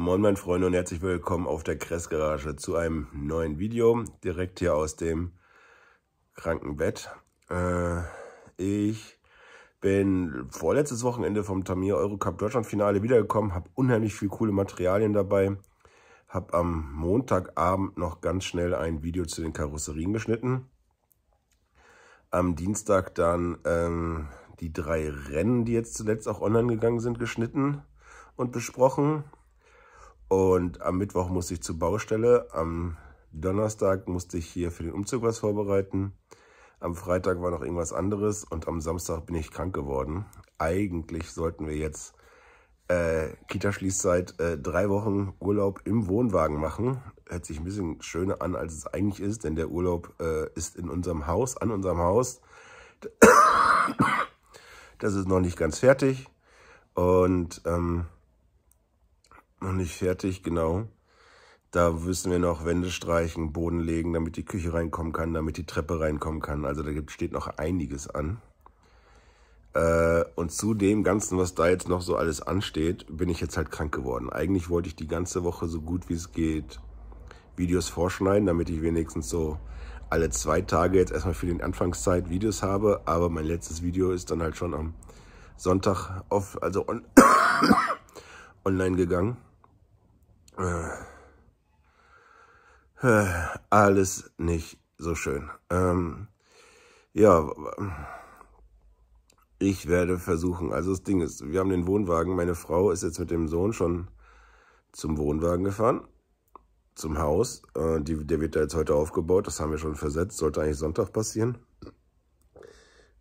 Moin meine Freunde und herzlich willkommen auf der Kressgarage zu einem neuen Video, direkt hier aus dem Krankenbett. Äh, ich bin vorletztes Wochenende vom Tamir Eurocup Deutschland Finale wiedergekommen, habe unheimlich viel coole Materialien dabei, habe am Montagabend noch ganz schnell ein Video zu den Karosserien geschnitten. Am Dienstag dann ähm, die drei Rennen, die jetzt zuletzt auch online gegangen sind, geschnitten und besprochen. Und am Mittwoch musste ich zur Baustelle, am Donnerstag musste ich hier für den Umzug was vorbereiten. Am Freitag war noch irgendwas anderes und am Samstag bin ich krank geworden. Eigentlich sollten wir jetzt äh, Kita-Schließzeit äh, drei Wochen Urlaub im Wohnwagen machen. Hört sich ein bisschen schöner an, als es eigentlich ist, denn der Urlaub äh, ist in unserem Haus, an unserem Haus. Das ist noch nicht ganz fertig. Und ähm, noch nicht fertig, genau. Da müssen wir noch Wände streichen, Boden legen, damit die Küche reinkommen kann, damit die Treppe reinkommen kann. Also da steht noch einiges an. Äh, und zu dem Ganzen, was da jetzt noch so alles ansteht, bin ich jetzt halt krank geworden. Eigentlich wollte ich die ganze Woche so gut wie es geht Videos vorschneiden, damit ich wenigstens so alle zwei Tage jetzt erstmal für den Anfangszeit Videos habe. Aber mein letztes Video ist dann halt schon am Sonntag auf, also on online gegangen. Äh. Äh, alles nicht so schön. Ähm, ja, ich werde versuchen. Also das Ding ist, wir haben den Wohnwagen. Meine Frau ist jetzt mit dem Sohn schon zum Wohnwagen gefahren, zum Haus. Äh, die, der wird da jetzt heute aufgebaut. Das haben wir schon versetzt. Sollte eigentlich Sonntag passieren.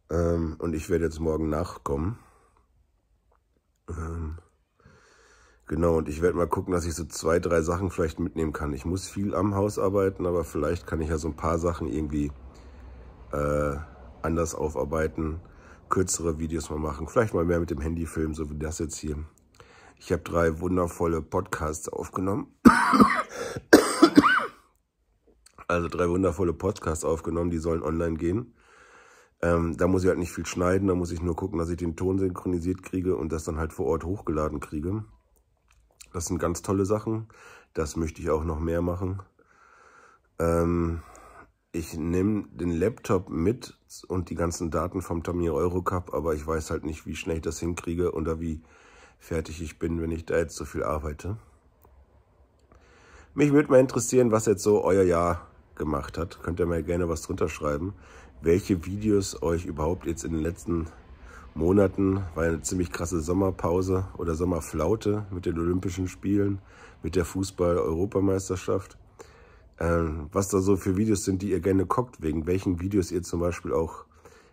Ähm, und ich werde jetzt morgen nachkommen. Genau, und ich werde mal gucken, dass ich so zwei, drei Sachen vielleicht mitnehmen kann. Ich muss viel am Haus arbeiten, aber vielleicht kann ich ja so ein paar Sachen irgendwie äh, anders aufarbeiten, kürzere Videos mal machen, vielleicht mal mehr mit dem Handy filmen, so wie das jetzt hier. Ich habe drei wundervolle Podcasts aufgenommen. also drei wundervolle Podcasts aufgenommen, die sollen online gehen. Ähm, da muss ich halt nicht viel schneiden, da muss ich nur gucken, dass ich den Ton synchronisiert kriege und das dann halt vor Ort hochgeladen kriege. Das sind ganz tolle Sachen. Das möchte ich auch noch mehr machen. Ähm, ich nehme den Laptop mit und die ganzen Daten vom Tamir Eurocup, aber ich weiß halt nicht, wie schnell ich das hinkriege oder wie fertig ich bin, wenn ich da jetzt so viel arbeite. Mich würde mal interessieren, was jetzt so euer Jahr gemacht hat. Könnt ihr mir gerne was drunter schreiben, welche Videos euch überhaupt jetzt in den letzten Monaten war eine ziemlich krasse Sommerpause oder Sommerflaute mit den Olympischen Spielen, mit der Fußball-Europameisterschaft. Ähm, was da so für Videos sind, die ihr gerne guckt, wegen welchen Videos ihr zum Beispiel auch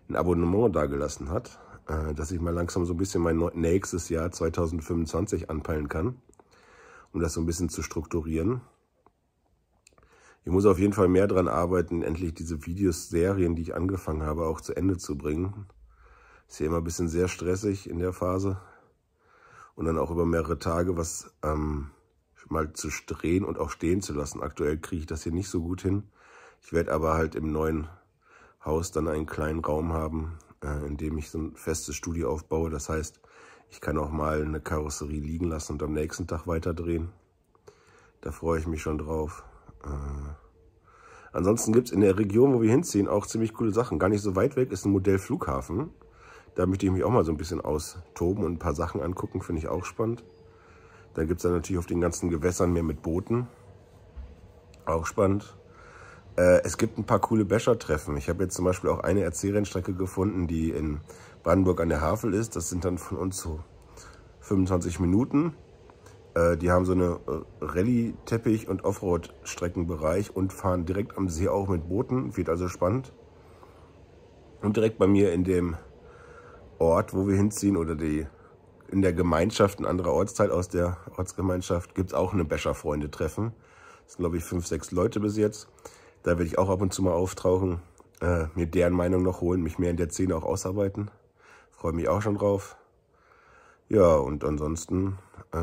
ein Abonnement dagelassen habt, äh, dass ich mal langsam so ein bisschen mein nächstes Jahr 2025 anpeilen kann, um das so ein bisschen zu strukturieren. Ich muss auf jeden Fall mehr daran arbeiten, endlich diese Videoserien, die ich angefangen habe, auch zu Ende zu bringen. Ist hier immer ein bisschen sehr stressig in der Phase. Und dann auch über mehrere Tage was ähm, mal zu drehen und auch stehen zu lassen. Aktuell kriege ich das hier nicht so gut hin. Ich werde aber halt im neuen Haus dann einen kleinen Raum haben, äh, in dem ich so ein festes Studio aufbaue. Das heißt, ich kann auch mal eine Karosserie liegen lassen und am nächsten Tag weiter drehen. Da freue ich mich schon drauf. Äh, ansonsten gibt es in der Region, wo wir hinziehen, auch ziemlich coole Sachen. Gar nicht so weit weg ist ein Modellflughafen. Flughafen. Da möchte ich mich auch mal so ein bisschen austoben und ein paar Sachen angucken, finde ich auch spannend. Dann gibt es dann natürlich auf den ganzen Gewässern mehr mit Booten. Auch spannend. Äh, es gibt ein paar coole Becher-Treffen. Ich habe jetzt zum Beispiel auch eine RC-Rennstrecke gefunden, die in Brandenburg an der Havel ist. Das sind dann von uns so 25 Minuten. Äh, die haben so eine äh, Rallye-Teppich- und Offroad-Streckenbereich und fahren direkt am See auch mit Booten. Wird also spannend. Und direkt bei mir in dem Ort, wo wir hinziehen oder die, in der Gemeinschaft, ein anderer Ortsteil aus der Ortsgemeinschaft, gibt es auch eine Becher-Freunde-Treffen. Das sind, glaube ich, fünf, sechs Leute bis jetzt. Da werde ich auch ab und zu mal auftauchen, äh, mir deren Meinung noch holen, mich mehr in der Szene auch ausarbeiten. Freue mich auch schon drauf. Ja, und ansonsten äh,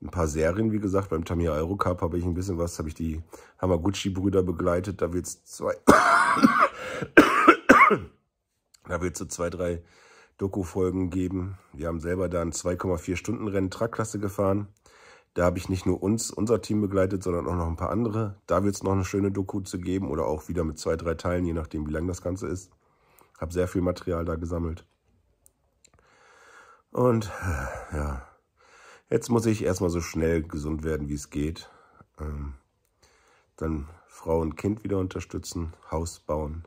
ein paar Serien, wie gesagt. Beim Tamir Eurocup habe ich ein bisschen was, habe ich die Hamaguchi-Brüder begleitet. Da wird es zwei... Da wird es so zwei, drei Doku-Folgen geben. Wir haben selber da ein 2,4 Stunden Rennen Trackklasse gefahren. Da habe ich nicht nur uns, unser Team begleitet, sondern auch noch ein paar andere. Da wird es noch eine schöne Doku zu geben oder auch wieder mit zwei, drei Teilen, je nachdem, wie lang das Ganze ist. Habe sehr viel Material da gesammelt. Und ja, jetzt muss ich erstmal so schnell gesund werden, wie es geht. Ähm, dann Frau und Kind wieder unterstützen, Haus bauen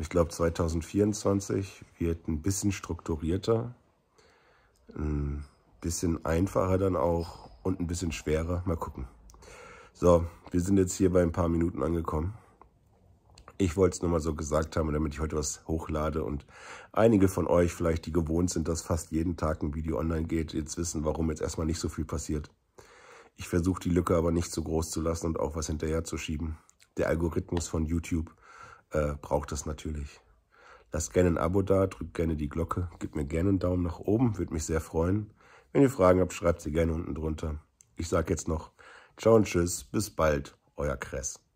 ich glaube, 2024 wird ein bisschen strukturierter, ein bisschen einfacher dann auch und ein bisschen schwerer. Mal gucken. So, wir sind jetzt hier bei ein paar Minuten angekommen. Ich wollte es nur mal so gesagt haben, damit ich heute was hochlade und einige von euch vielleicht, die gewohnt sind, dass fast jeden Tag ein Video online geht, jetzt wissen, warum jetzt erstmal nicht so viel passiert. Ich versuche die Lücke aber nicht zu groß zu lassen und auch was hinterher zu schieben. Der Algorithmus von YouTube äh, braucht es natürlich. Lasst gerne ein Abo da, drückt gerne die Glocke, gebt mir gerne einen Daumen nach oben, würde mich sehr freuen. Wenn ihr Fragen habt, schreibt sie gerne unten drunter. Ich sage jetzt noch Ciao und Tschüss, bis bald, euer Kress.